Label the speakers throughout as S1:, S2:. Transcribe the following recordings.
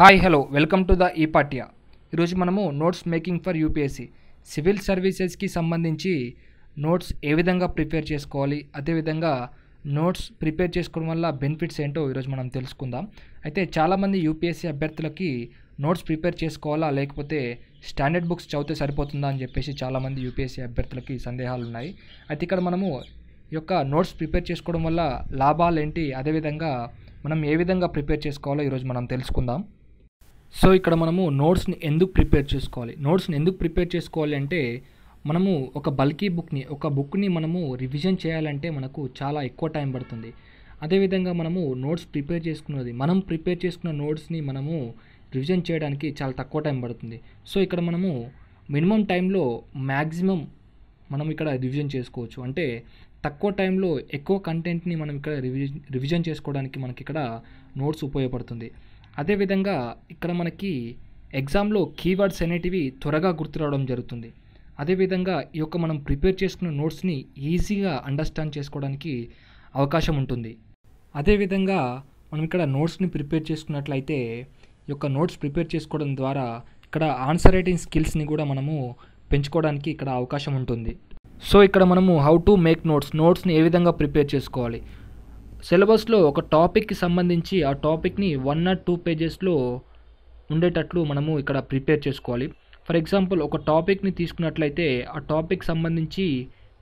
S1: hi hello welcome to the ఈపాట్యా ఈరోజు మనము notes making for UPSC civil సర్వీసెస్కి సంబంధించి నోట్స్ ఏ విధంగా ప్రిపేర్ చేసుకోవాలి అదేవిధంగా నోట్స్ ప్రిపేర్ చేసుకోవడం వల్ల బెనిఫిట్స్ ఏంటో ఈరోజు మనం తెలుసుకుందాం అయితే చాలామంది యూపీఎస్సీ అభ్యర్థులకి నోట్స్ ప్రిపేర్ చేసుకోవాలా లేకపోతే స్టాండర్డ్ బుక్స్ చదివితే సరిపోతుందా అని చెప్పేసి చాలామంది యూపీఎస్సీ అభ్యర్థులకి సందేహాలు ఉన్నాయి అయితే ఇక్కడ మనము ఈ యొక్క నోట్స్ ప్రిపేర్ చేసుకోవడం వల్ల లాభాలు ఏంటి అదేవిధంగా మనం ఏ విధంగా ప్రిపేర్ చేసుకోవాలో ఈరోజు మనం తెలుసుకుందాం సో ఇక్కడ మనము నోట్స్ని ఎందుకు ప్రిపేర్ చేసుకోవాలి నోట్స్ని ఎందుకు ప్రిపేర్ చేసుకోవాలి అంటే మనము ఒక బల్కీ బుక్ని ఒక బుక్ని మనము రివిజన్ చేయాలంటే మనకు చాలా ఎక్కువ టైం పడుతుంది అదేవిధంగా మనము నోట్స్ ప్రిపేర్ చేసుకున్నది మనం ప్రిపేర్ చేసుకున్న నోట్స్ని మనము రివిజన్ చేయడానికి చాలా తక్కువ టైం పడుతుంది సో ఇక్కడ మనము మినిమం టైంలో మ్యాక్సిమం మనం ఇక్కడ రివిజన్ చేసుకోవచ్చు అంటే తక్కువ టైంలో ఎక్కువ కంటెంట్ని మనం ఇక్కడ రివిజన్ రివిజన్ చేసుకోవడానికి మనకి ఇక్కడ నోట్స్ ఉపయోగపడుతుంది అదేవిధంగా ఇక్కడ మనకి ఎగ్జామ్లో కీవర్డ్స్ అనేటివి త్వరగా గుర్తురావడం జరుగుతుంది అదేవిధంగా ఈ యొక్క మనం ప్రిపేర్ చేసుకున్న నోట్స్ని ఈజీగా అండర్స్టాండ్ చేసుకోవడానికి అవకాశం ఉంటుంది అదేవిధంగా మనం ఇక్కడ నోట్స్ని ప్రిపేర్ చేసుకున్నట్లయితే ఈ యొక్క నోట్స్ ప్రిపేర్ చేసుకోవడం ద్వారా ఇక్కడ ఆన్సర్ రైటింగ్ స్కిల్స్ని కూడా మనము పెంచుకోవడానికి ఇక్కడ అవకాశం ఉంటుంది సో ఇక్కడ మనము హౌ టు మేక్ నోట్స్ నోట్స్ని ఏ విధంగా ప్రిపేర్ చేసుకోవాలి సిలబస్లో ఒక టాపిక్కి సంబంధించి ఆ టాపిక్ని వన్ ఆర్ టూ పేజెస్లో ఉండేటట్లు మనము ఇక్కడ ప్రిపేర్ చేసుకోవాలి ఫర్ ఎగ్జాంపుల్ ఒక టాపిక్ని తీసుకున్నట్లయితే ఆ టాపిక్ సంబంధించి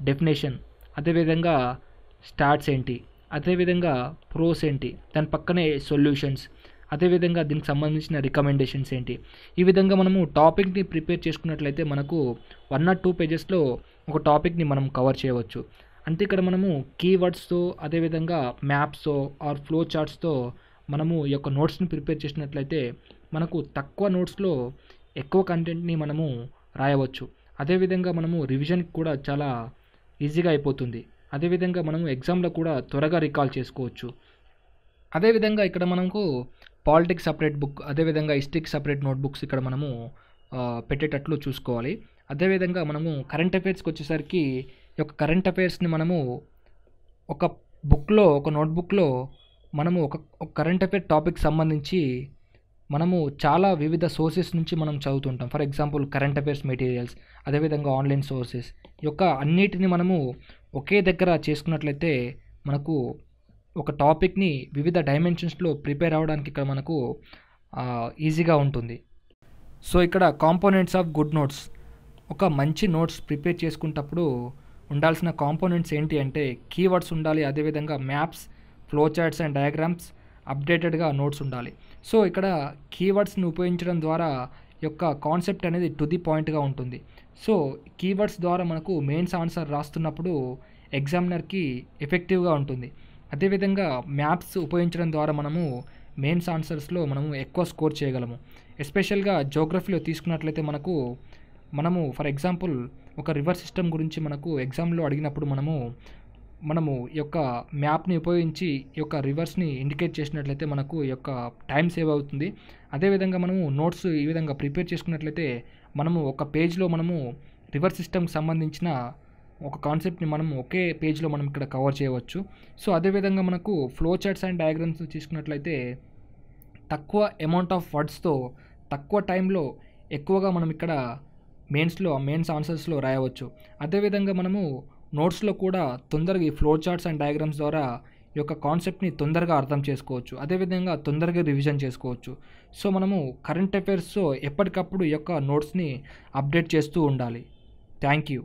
S1: డెఫినేషన్ అదేవిధంగా స్టార్ట్స్ ఏంటి అదేవిధంగా ప్రోస్ ఏంటి దాని పక్కనే సొల్యూషన్స్ అదేవిధంగా దీనికి సంబంధించిన రికమెండేషన్స్ ఏంటి ఈ విధంగా మనము టాపిక్ని ప్రిపేర్ చేసుకున్నట్లయితే మనకు వన్ ఆర్ టూ పేజెస్లో ఒక టాపిక్ని మనం కవర్ చేయవచ్చు అంతే ఇక్కడ మనము కీవర్డ్స్తో అదేవిధంగా మ్యాప్స్తో ఆర్ ఫ్లో చార్ట్స్తో మనము ఈ యొక్క నోట్స్ని ప్రిపేర్ చేసినట్లయితే మనకు తక్కువ నోట్స్లో ఎక్కువ కంటెంట్ని మనము రాయవచ్చు అదేవిధంగా మనము రివిజన్కి కూడా చాలా ఈజీగా అయిపోతుంది అదేవిధంగా మనము ఎగ్జామ్లో కూడా త్వరగా రికాల్ చేసుకోవచ్చు అదేవిధంగా ఇక్కడ మనకు పాలిటిక్స్ సపరేట్ బుక్ అదేవిధంగా హిస్టరీకి సపరేట్ నోట్బుక్స్ ఇక్కడ మనము పెట్టేటట్లు చూసుకోవాలి అదేవిధంగా మనము కరెంట్ అఫైర్స్కి వచ్చేసరికి యొక్క కరెంట్ అఫైర్స్ని మనము ఒక బుక్లో ఒక నోట్బుక్లో మనము ఒక కరెంట్ అఫైర్ టాపిక్ సంబంధించి మనము చాలా వివిధ సోర్సెస్ నుంచి మనం చదువుతుంటాం for example current affairs materials అదేవిధంగా ఆన్లైన్ సోర్సెస్ యొక్క అన్నిటిని మనము ఒకే దగ్గర చేసుకున్నట్లయితే మనకు ఒక టాపిక్ని వివిధ డైమెన్షన్స్లో ప్రిపేర్ అవ్వడానికి ఇక్కడ మనకు ఈజీగా ఉంటుంది సో ఇక్కడ కాంపోనెంట్స్ ఆఫ్ గుడ్ నోట్స్ ఒక మంచి నోట్స్ ప్రిపేర్ చేసుకున్నప్పుడు ఉండాల్సిన కాంపోనెంట్స్ ఏంటి అంటే కీవర్డ్స్ ఉండాలి అదేవిధంగా maps flow charts and diagrams అప్డేటెడ్గా నోట్స్ ఉండాలి సో ఇక్కడ కీవర్డ్స్ని ఉపయోగించడం ద్వారా యొక్క కాన్సెప్ట్ అనేది టు ది పాయింట్గా ఉంటుంది సో కీవర్డ్స్ ద్వారా మనకు మెయిన్స్ ఆన్సర్ రాస్తున్నప్పుడు ఎగ్జామినర్కి ఎఫెక్టివ్గా ఉంటుంది అదేవిధంగా మ్యాప్స్ ఉపయోగించడం ద్వారా మనము మెయిన్స్ ఆన్సర్స్లో మనము ఎక్కువ స్కోర్ చేయగలము ఎస్పెషల్గా జోగ్రఫీలో తీసుకున్నట్లయితే మనకు మనము ఫర్ ఎగ్జాంపుల్ ఒక రివర్ సిస్టమ్ గురించి మనకు ఎగ్జామ్లో అడిగినప్పుడు మనము మనము ఈ యొక్క మ్యాప్ని ఉపయోగించి ఈ యొక్క రివర్స్ని ఇండికేట్ చేసినట్లయితే మనకు ఈ యొక్క టైం సేవ్ అవుతుంది అదేవిధంగా మనము నోట్స్ ఈ విధంగా ప్రిపేర్ చేసుకున్నట్లయితే మనము ఒక పేజ్లో మనము రివర్స్ సిస్టమ్కి సంబంధించిన ఒక కాన్సెప్ట్ని మనం ఒకే పేజ్లో మనం ఇక్కడ కవర్ చేయవచ్చు సో అదేవిధంగా మనకు ఫ్లో చార్ట్స్ అండ్ డయాగ్రామ్స్ తీసుకున్నట్లయితే తక్కువ అమౌంట్ ఆఫ్ వర్డ్స్తో తక్కువ టైంలో ఎక్కువగా మనం ఇక్కడ మెయిన్స్లో మెయిన్స్ ఆన్సర్స్లో రాయవచ్చు అదేవిధంగా మనము నోట్స్లో కూడా తొందరగా ఈ ఫ్లో చార్ట్స్ అండ్ డయాగ్రామ్స్ ద్వారా ఈ యొక్క కాన్సెప్ట్ని తొందరగా అర్థం చేసుకోవచ్చు అదేవిధంగా తొందరగా రివిజన్ చేసుకోవచ్చు సో మనము కరెంట్ అఫైర్స్తో ఎప్పటికప్పుడు ఈ యొక్క నోట్స్ని అప్డేట్ చేస్తూ ఉండాలి థ్యాంక్ యూ